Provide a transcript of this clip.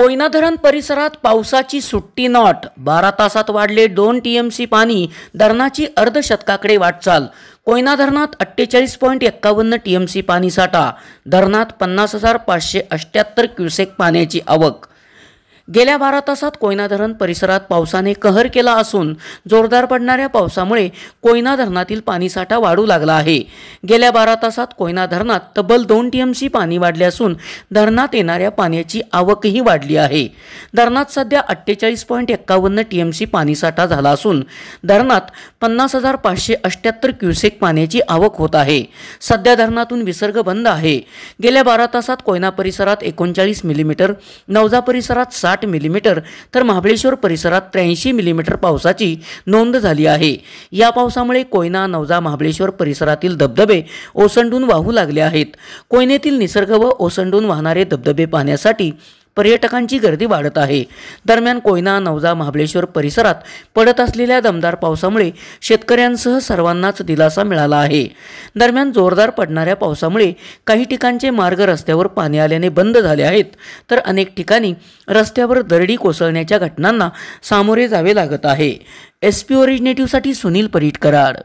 कोयना धरण परिसरात पावसाची सुट्टी नॉट बारा तासात वाढले दोन टी एम सी पाणी धरणाची अर्धशतकाकडे वाटचाल कोयना धरणात अठ्ठेचाळीस पॉईंट एक्कावन्न टी एम सी धरणात पन्नास हजार पाचशे अष्ट्याहत्तर क्युसेक पाण्याची आवक गेल्या बारा तासात कोयना धरण परिसरात पावसाने कहर केला असून जोरदार पडणाऱ्या पावसामुळे कोयना धरणातील पाणीसाठा वाढू लागला आहे गेल्या बारा तासात कोयना धरणात तब्बल दोन टी एम सी पाणी वाढले असून धरणात येणाऱ्या पाण्याची आवकही वाढली आहे धरणात सध्या अठ्ठेचाळीस पॉईंट एक्कावन्न टी एम सी पाणीसाठा झाला असून धरणात पन्नास हजार पाचशे अष्ट्याहत्तर क्युसेक पाण्याची आवक होत आहे सध्या धरणातून विसर्ग बंद आहे गेल्या बारा तासात कोयना परिसरात एकोणचाळीस मिलीमीटर नवजा परिसरात साठ आठ मिलीमीटर तर महाबळेश्वर परिसरात त्र्याऐंशी मिलीमीटर पावसाची नोंद झाली आहे या पावसामुळे कोयना नवजा महाबळेश्वर परिसरातील धबधबे ओसंडून वाहू लागले आहेत कोयनेतील निसर्ग व ओसंडून वाहणारे धबधबे पाहण्यासाठी पर्यटकांची गर्दी वाढत आहे दरम्यान कोयना नवजा महाबळेश्वर परिसरात पडत असलेल्या दमदार पावसामुळे शेतकऱ्यांसह सर्वांनाच दिलासा मिळाला आहे दरम्यान जोरदार पडणाऱ्या पावसामुळे काही ठिकाणचे मार्ग रस्त्यावर पाणी आल्याने बंद झाले आहेत तर अनेक ठिकाणी रस्त्यावर दरडी कोसळण्याच्या घटनांना सामोरे जावे लागत आहे एस पी ओरिजिनेटिव्हसाठी सुनील परिटकराड